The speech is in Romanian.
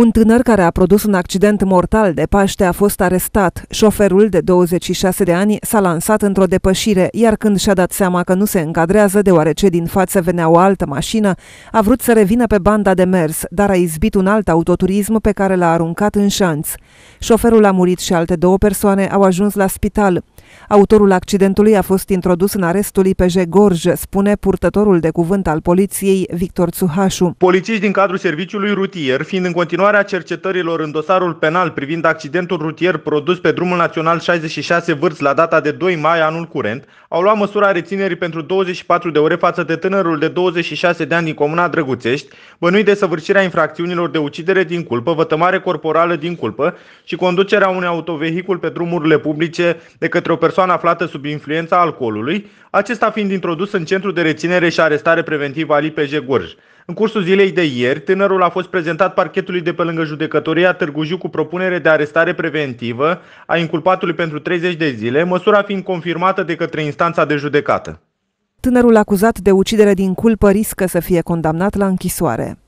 Un tânăr care a produs un accident mortal de Paște a fost arestat. Șoferul de 26 de ani s-a lansat într-o depășire, iar când și-a dat seama că nu se încadrează, deoarece din față venea o altă mașină, a vrut să revină pe banda de mers, dar a izbit un alt autoturism pe care l-a aruncat în șanț. Șoferul a murit și alte două persoane au ajuns la spital. Autorul accidentului a fost introdus în arestul IPJ Gorj, spune purtătorul de cuvânt al poliției Victor Țuhașu. Polițiști din cadrul serviciului rutier, fiind în continuarea cercetărilor în dosarul penal privind accidentul rutier produs pe drumul național 66 Vârți la data de 2 mai anul curent, au luat măsura reținerii pentru 24 de ore față de tânărul de 26 de ani din comuna Drăguțești, bănuit de săvârșirea infracțiunilor de ucidere din culpă, vătămare corporală din culpă și conducerea unui autovehicul pe drumurile publice de către o persoană aflată sub influența alcoolului, acesta fiind introdus în centru de reținere și arestare preventivă al IPJ Gorj. În cursul zilei de ieri, tânărul a fost prezentat parchetului de pe lângă judecătoria Târgu Jiu cu propunere de arestare preventivă a inculpatului pentru 30 de zile, măsura fiind confirmată de către instanța de judecată. Tânărul acuzat de ucidere din culpă riscă să fie condamnat la închisoare.